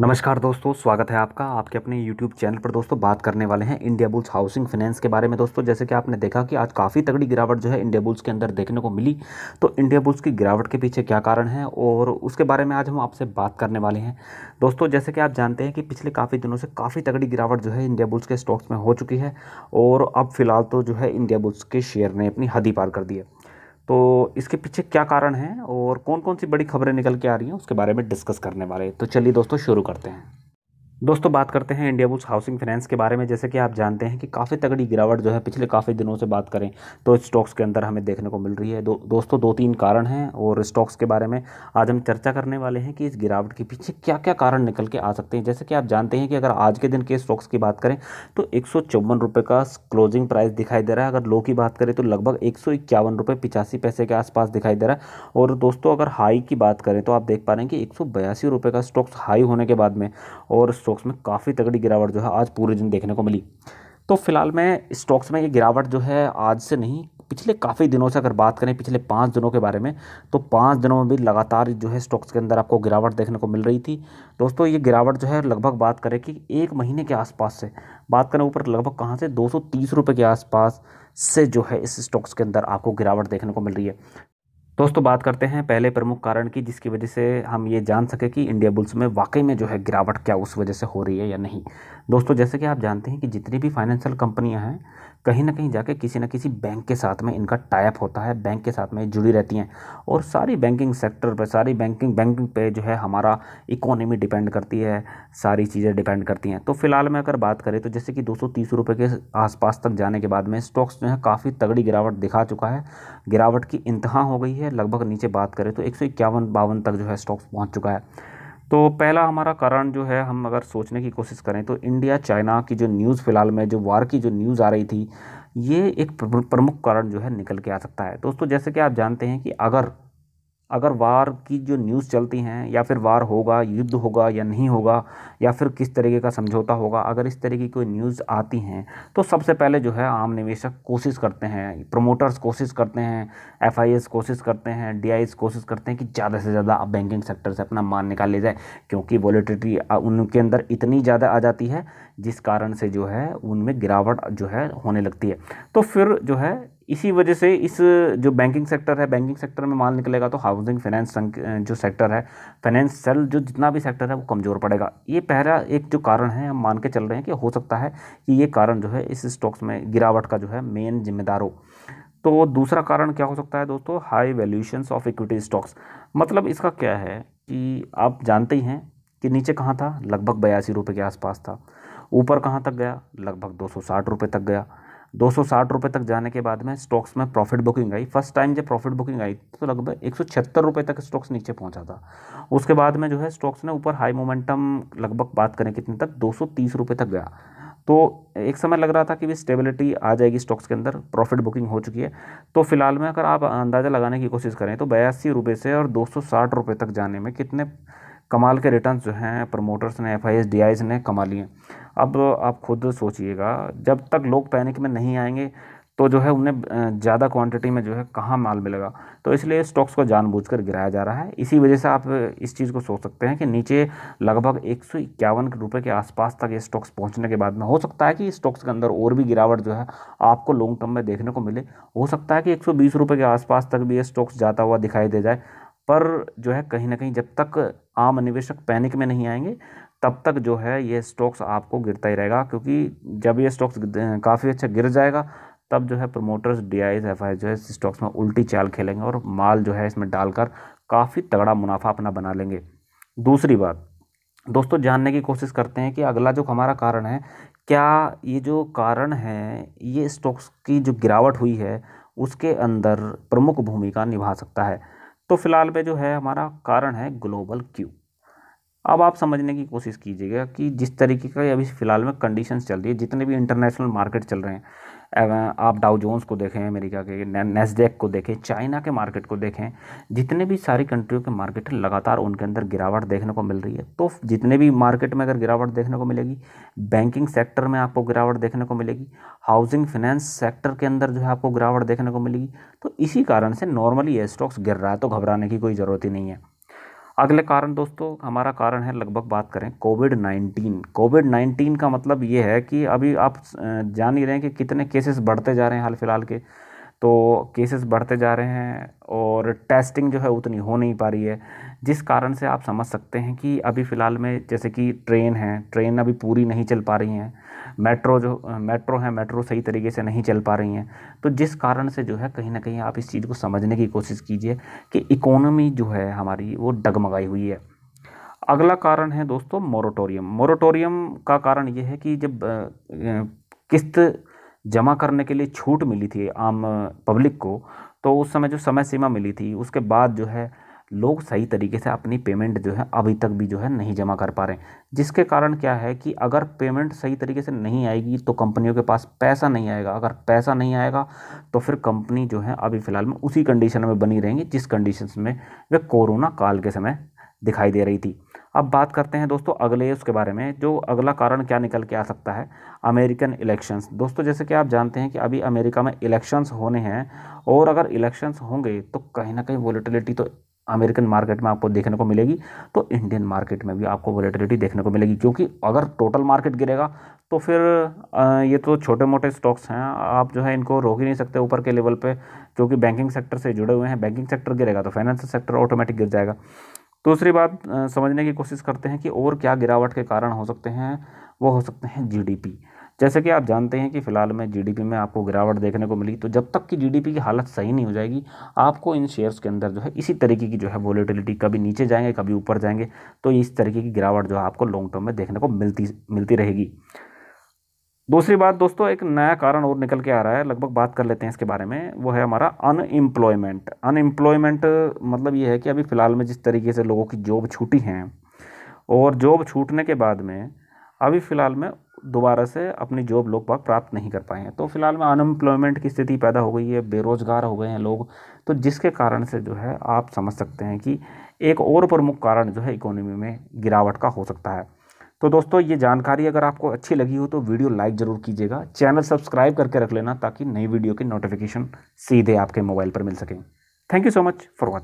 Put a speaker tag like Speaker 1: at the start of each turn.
Speaker 1: नमस्कार दोस्तों स्वागत है आपका आपके अपने YouTube चैनल पर दोस्तों बात करने वाले हैं इंडिया बुल्स हाउसिंग फाइनेंस के बारे में दोस्तों जैसे कि आपने देखा कि आज काफ़ी तगड़ी गिरावट जो है इंडिया बुल्स के अंदर देखने को मिली तो इंडिया बुल्स की गिरावट के पीछे क्या कारण है और उसके बारे में आज हम आपसे बात करने वाले हैं दोस्तों जैसे कि आप जानते हैं कि पिछले काफ़ी दिनों से काफ़ी तगड़ी गिरावट जो है इंडिया बुल्स के स्टॉक्स में हो चुकी है और अब फिलहाल तो जो है इंडिया बुल्स के शेयर ने अपनी हदी पार कर दी है तो इसके पीछे क्या कारण है और कौन कौन सी बड़ी खबरें निकल के आ रही हैं उसके बारे में डिस्कस करने वाले तो चलिए दोस्तों शुरू करते हैं दोस्तों बात करते हैं इंडिया बुल्स हाउसिंग फाइनेंस के बारे में जैसे कि आप जानते हैं कि काफ़ी तगड़ी गिरावट जो है पिछले काफ़ी दिनों से बात करें तो स्टॉक्स के अंदर हमें देखने को मिल रही है दो, दोस्तों दो तीन कारण हैं और स्टॉक्स के बारे में आज हम चर्चा करने वाले हैं कि इस गिरावट के पीछे क्या क्या कारण निकल के आ सकते हैं जैसे कि आप जानते हैं कि अगर आज के दिन के स्टॉक्स की बात करें तो एक का क्लोजिंग प्राइस दिखाई दे रहा है अगर लो की बात करें तो लगभग एक सौ पैसे के आसपास दिखाई दे रहा है और दोस्तों अगर हाई की बात करें तो आप देख पा रहे हैं कि एक का स्टॉक्स हाई होने के बाद में और स्टॉक्स में काफ़ी तगड़ी गिरावट जो है आज पूरे दिन देखने को मिली तो फिलहाल मैं स्टॉक्स में ये गिरावट जो है आज से नहीं पिछले काफ़ी दिनों से अगर बात करें पिछले पाँच दिनों के बारे में तो पाँच दिनों में भी लगातार जो है स्टॉक्स के अंदर आपको गिरावट देखने को मिल रही थी दोस्तों ये गिरावट जो है लगभग बात करें कि एक महीने के आसपास से बात करें ऊपर लगभग कहाँ से दो सौ के आसपास से जो है इस स्टॉक्स के अंदर आपको गिरावट देखने को मिल रही है दोस्तों बात करते हैं पहले प्रमुख कारण की जिसकी वजह से हम ये जान सके कि इंडिया बुल्स में वाकई में जो है गिरावट क्या उस वजह से हो रही है या नहीं दोस्तों जैसे कि आप जानते हैं कि जितनी भी फाइनेंशियल कंपनियां हैं कहीं ना कहीं जाके किसी ना किसी बैंक के साथ में इनका टाइप होता है बैंक के साथ में जुड़ी रहती हैं और सारी बैंकिंग सेक्टर पर सारी बैंकिंग बैंकिंग पे जो है हमारा इकोनॉमी डिपेंड करती है सारी चीज़ें डिपेंड करती हैं तो फिलहाल में अगर बात करें तो जैसे कि दो सौ के आसपास तक जाने के बाद में स्टॉक्स जो है काफ़ी तगड़ी गिरावट दिखा चुका है गिरावट की इंतहा हो गई है लगभग नीचे बात करें तो एक सौ तक जो है स्टॉक्स पहुँच चुका है तो पहला हमारा कारण जो है हम अगर सोचने की कोशिश करें तो इंडिया चाइना की जो न्यूज़ फ़िलहाल में जो वार की जो न्यूज़ आ रही थी ये एक प्रमुख कारण जो है निकल के आ सकता है दोस्तों जैसे कि आप जानते हैं कि अगर अगर वार की जो न्यूज़ चलती हैं या फिर वार होगा युद्ध होगा या नहीं होगा या फिर किस तरीके का समझौता होगा अगर इस तरीके की कोई न्यूज़ आती हैं तो सबसे पहले जो है आम निवेशक कोशिश करते हैं प्रमोटर्स कोशिश करते हैं एफ कोशिश करते हैं डी कोशिश करते हैं कि ज़्यादा से ज़्यादा बैंकिंग सेक्टर से अपना मान निकाल ले जाए क्योंकि वॉलीटिटी उनके अंदर इतनी ज़्यादा आ जाती है जिस कारण से जो है उनमें गिरावट जो है होने लगती है तो फिर जो है इसी वजह से इस जो बैंकिंग सेक्टर है बैंकिंग सेक्टर में माल निकलेगा तो हाउसिंग फाइनेंस जो सेक्टर है फाइनेंस सेल जो जितना भी सेक्टर है वो कमज़ोर पड़ेगा ये पहला एक जो कारण है हम मान के चल रहे हैं कि हो सकता है कि ये कारण जो है इस स्टॉक्स में गिरावट का जो है मेन जिम्मेदार हो तो दूसरा कारण क्या हो सकता है दोस्तों high valuations of equity stocks मतलब इसका क्या है कि आप जानते ही हैं कि नीचे कहाँ था लगभग बयासी रुपये के आसपास था ऊपर कहाँ तक गया लगभग दो सौ साठ रुपये तक गया दो सौ तक जाने के बाद में स्टॉक्स में प्रॉफिट बुकिंग आई फर्स्ट टाइम जब प्रॉफिट बुकिंग आई तो लगभग एक सौ तक स्टॉक्स नीचे पहुंचा था उसके बाद में जो है स्टॉक्स ने ऊपर हाई मोमेंटम लगभग बात करें कितने तक दो सौ तक गया तो एक समय लग रहा था कि भी स्टेबिलिटी आ जाएगी स्टॉक्स के अंदर प्रॉफिट बुकिंग हो चुकी है तो फिलहाल में अगर आप अंदाज़ा लगाने की कोशिश करें तो बयासी रुपये से और दो सौ तक जाने में कितने कमाल के रिटर्न जो हैं प्रमोटर्स ने एफ आई ने कमा लिए अब आप खुद सोचिएगा जब तक लोग पैनिक में नहीं आएंगे तो जो है उन्हें ज़्यादा क्वांटिटी में जो है कहाँ माल मिलेगा तो इसलिए स्टॉक्स को जानबूझकर गिराया जा रहा है इसी वजह से आप इस चीज़ को सोच सकते हैं कि नीचे लगभग एक सौ इक्यावन रुपये के आसपास तक ये स्टॉक्स पहुंचने के बाद में हो सकता है कि स्टॉक्स के अंदर और भी गिरावट जो है आपको लॉन्ग टर्म में देखने को मिले हो सकता है कि एक सौ के आसपास तक भी ये स्टॉक्स जाता हुआ दिखाई दे जाए पर जो है कहीं ना कहीं जब तक आम निवेशक पैनिक में नहीं आएंगे तब तक जो है ये स्टॉक्स आपको गिरता ही रहेगा क्योंकि जब ये स्टॉक्स काफ़ी अच्छा गिर जाएगा तब जो है promoters D I F I जो है इस स्टॉक्स में उल्टी चाल खेलेंगे और माल जो है इसमें डालकर काफ़ी तगड़ा मुनाफा अपना बना लेंगे दूसरी बात दोस्तों जानने की कोशिश करते हैं कि अगला जो हमारा कारण है क्या ये जो कारण है ये स्टॉक्स की जो गिरावट हुई है उसके अंदर प्रमुख भूमिका निभा सकता है तो फिलहाल पे जो है हमारा कारण है ग्लोबल क्यू अब आप समझने की कोशिश कीजिएगा कि जिस तरीके का अभी फ़िलहाल में कंडीशन चल रही है जितने भी इंटरनेशनल मार्केट चल रहे हैं आप डाउ जोन्स को देखें अमेरिका के नेसडेक को देखें चाइना के मार्केट को देखें जितने भी सारी कंट्रियों के मार्केट हैं लगातार उनके अंदर गिरावट देखने को मिल रही है तो जितने भी मार्केट में अगर गिरावट देखने को मिलेगी बैंकिंग सेक्टर में आपको गिरावट देखने को मिलेगी हाउसिंग फाइनेंस सेक्टर के अंदर जो है आपको गिरावट देखने को मिलेगी तो इसी कारण से नॉर्मली ये स्टॉक्स गिर रहा है तो घबराने की कोई ज़रूरत ही नहीं है अगले कारण दोस्तों हमारा कारण है लगभग बात करें कोविड नाइन्टीन कोविड नाइन्टीन का मतलब ये है कि अभी आप जान ही रहे हैं कि कितने केसेस बढ़ते जा रहे हैं हाल फिलहाल के तो केसेस बढ़ते जा रहे हैं और टेस्टिंग जो है उतनी हो नहीं पा रही है जिस कारण से आप समझ सकते हैं कि अभी फ़िलहाल में जैसे कि ट्रेन है ट्रेन अभी पूरी नहीं चल पा रही हैं मेट्रो जो मेट्रो है मेट्रो सही तरीके से नहीं चल पा रही हैं तो जिस कारण से जो है कहीं ना कहीं आप इस चीज़ को समझने की कोशिश कीजिए कि इकोनॉमी जो है हमारी वो डगमगाई हुई है अगला कारण है दोस्तों मोरोटोरियम मोरोटोरियम का कारण ये है कि जब किस्त जमा करने के लिए छूट मिली थी आम पब्लिक को तो उस समय जो समय सीमा मिली थी उसके बाद जो है लोग सही तरीके से अपनी पेमेंट जो है अभी तक भी जो है नहीं जमा कर पा रहे हैं जिसके कारण क्या है कि अगर पेमेंट सही तरीके से नहीं आएगी तो कंपनियों के पास पैसा नहीं आएगा अगर पैसा नहीं आएगा तो फिर कंपनी जो है अभी फ़िलहाल में उसी कंडीशन में बनी रहेंगी जिस कंडीशन में वे कोरोना काल के समय दिखाई दे रही थी अब बात करते हैं दोस्तों अगले उसके बारे में जो अगला कारण क्या निकल के आ सकता है अमेरिकन इलेक्शंस दोस्तों जैसे कि आप जानते हैं कि अभी अमेरिका में इलेक्शंस होने हैं और अगर इलेक्शंस होंगे तो कहीं ना कहीं वोलेटिलिटी तो अमेरिकन मार्केट में आपको देखने को मिलेगी तो इंडियन मार्केट में भी आपको वॉलेटिलिटी देखने को मिलेगी क्योंकि अगर टोटल मार्केट गिरेगा तो फिर ये तो छोटे मोटे स्टॉक्स हैं आप जो है इनको रोक ही नहीं सकते ऊपर के लेवल पे क्योंकि बैंकिंग सेक्टर से जुड़े हुए हैं बैंकिंग सेक्टर गिरेगा तो फाइनेंशियल सेक्टर ऑटोमेटिक गिर जाएगा दूसरी बात समझने की कोशिश करते हैं कि और क्या गिरावट के कारण हो सकते हैं वो हो सकते हैं जी जैसे कि आप जानते हैं कि फ़िलहाल में जीडीपी में आपको गिरावट देखने को मिली तो जब तक कि जीडीपी की हालत सही नहीं हो जाएगी आपको इन शेयर्स के अंदर जो है इसी तरीके की जो है वोलेटिलिटी कभी नीचे जाएंगे कभी ऊपर जाएंगे तो इस तरीके की गिरावट जो है आपको लॉन्ग टर्म में देखने को मिलती मिलती रहेगी दूसरी बात दोस्तों एक नया कारण और निकल के आ रहा है लगभग बात कर लेते हैं इसके बारे में वो है हमारा अनएम्प्लॉयमेंट अनएम्प्लॉयमेंट मतलब ये है कि अभी फ़िलहाल में जिस तरीके से लोगों की जॉब छूटी हैं और जॉब छूटने के बाद में अभी फ़िलहाल में दोबारा से अपनी जॉब लोग बाग प्राप्त नहीं कर पाए हैं तो फिलहाल में अनएम्प्लॉयमेंट की स्थिति पैदा हो गई है बेरोज़गार हो गए हैं लोग तो जिसके कारण से जो है आप समझ सकते हैं कि एक और प्रमुख कारण जो है इकोनॉमी में गिरावट का हो सकता है तो दोस्तों ये जानकारी अगर आपको अच्छी लगी हो तो वीडियो लाइक ज़रूर कीजिएगा चैनल सब्सक्राइब करके रख लेना ताकि नई वीडियो की नोटिफिकेशन सीधे आपके मोबाइल पर मिल सकें thank you so much for watching